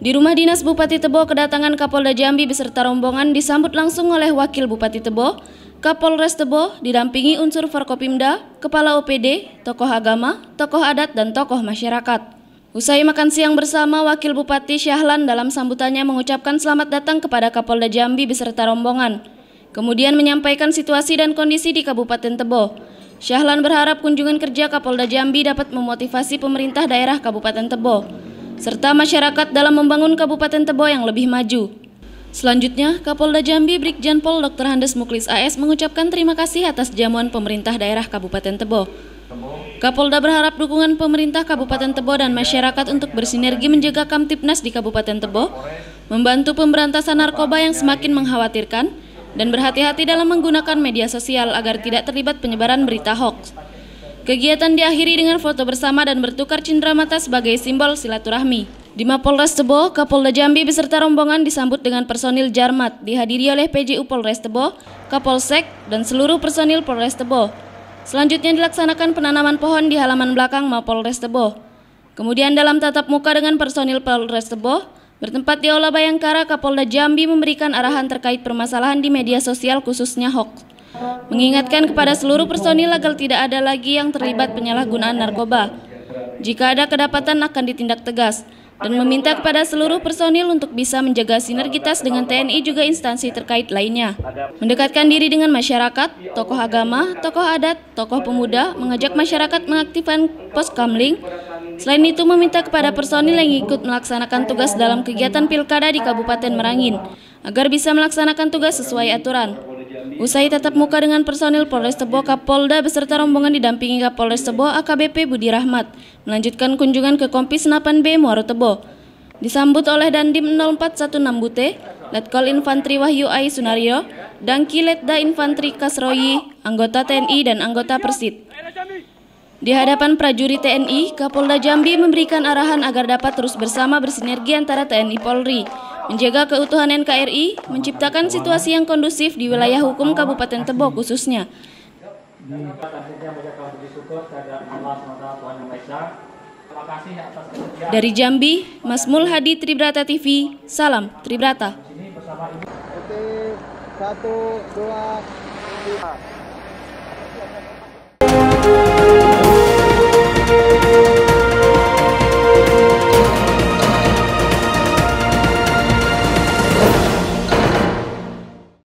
Di rumah dinas Bupati Tebo, kedatangan Kapolda Jambi beserta rombongan disambut langsung oleh Wakil Bupati Tebo, Kapolres Tebo, didampingi unsur Forkopimda, Kepala OPD, tokoh agama, tokoh adat, dan tokoh masyarakat. Usai makan siang bersama, Wakil Bupati Syahlan dalam sambutannya mengucapkan selamat datang kepada Kapolda Jambi beserta rombongan. Kemudian menyampaikan situasi dan kondisi di Kabupaten Tebo. Syahlan berharap kunjungan kerja Kapolda Jambi dapat memotivasi pemerintah daerah Kabupaten Tebo serta masyarakat dalam membangun Kabupaten Tebo yang lebih maju. Selanjutnya, Kapolda Jambi Brigjen Pol Dr. Handes Muklis AS mengucapkan terima kasih atas jamuan pemerintah daerah Kabupaten Tebo. Kapolda berharap dukungan pemerintah Kabupaten Tebo dan masyarakat untuk bersinergi menjaga Kamtipnas di Kabupaten Tebo, membantu pemberantasan narkoba yang semakin mengkhawatirkan, dan berhati-hati dalam menggunakan media sosial agar tidak terlibat penyebaran berita hoax. Kegiatan diakhiri dengan foto bersama dan bertukar cindera mata sebagai simbol silaturahmi. Di Mapolres Tebo, Kapolda Jambi beserta rombongan disambut dengan personil Jarmat, dihadiri oleh PJU Polres Tebo, Kapolsek, dan seluruh personil Polres Tebo. Selanjutnya dilaksanakan penanaman pohon di halaman belakang Mapolres Tebo. Kemudian dalam tatap muka dengan personil Polres Tebo, bertempat di Aula Bayangkara, Kapolda Jambi memberikan arahan terkait permasalahan di media sosial khususnya hoax mengingatkan kepada seluruh personil agar tidak ada lagi yang terlibat penyalahgunaan narkoba. Jika ada kedapatan akan ditindak tegas dan meminta kepada seluruh personil untuk bisa menjaga sinergitas dengan TNI juga instansi terkait lainnya. Mendekatkan diri dengan masyarakat, tokoh agama, tokoh adat, tokoh pemuda, mengajak masyarakat mengaktifkan pos kamling. Selain itu meminta kepada personil yang ikut melaksanakan tugas dalam kegiatan pilkada di Kabupaten Merangin agar bisa melaksanakan tugas sesuai aturan. Usai tatap muka dengan personil Polres Tebo, Kapolda beserta rombongan didampingi Kapolres Tebo AKBP Budi Rahmat melanjutkan kunjungan ke Kompi Senapan B Muaro Tebo. Disambut oleh Dandim 0416 Bute, Letkol Infantri Wahyu Ai Sunario, dan Kiletda Infantri Kasroyi, anggota TNI dan anggota Persit. Di hadapan prajurit TNI, Kapolda Jambi memberikan arahan agar dapat terus bersama bersinergi antara TNI Polri menjaga keutuhan NKRI, menciptakan situasi yang kondusif di wilayah hukum Kabupaten Tebo khususnya. Dari Jambi, Masmul Hadi Tribrata TV, Salam Tribrata. Oke, satu, dua, tiga.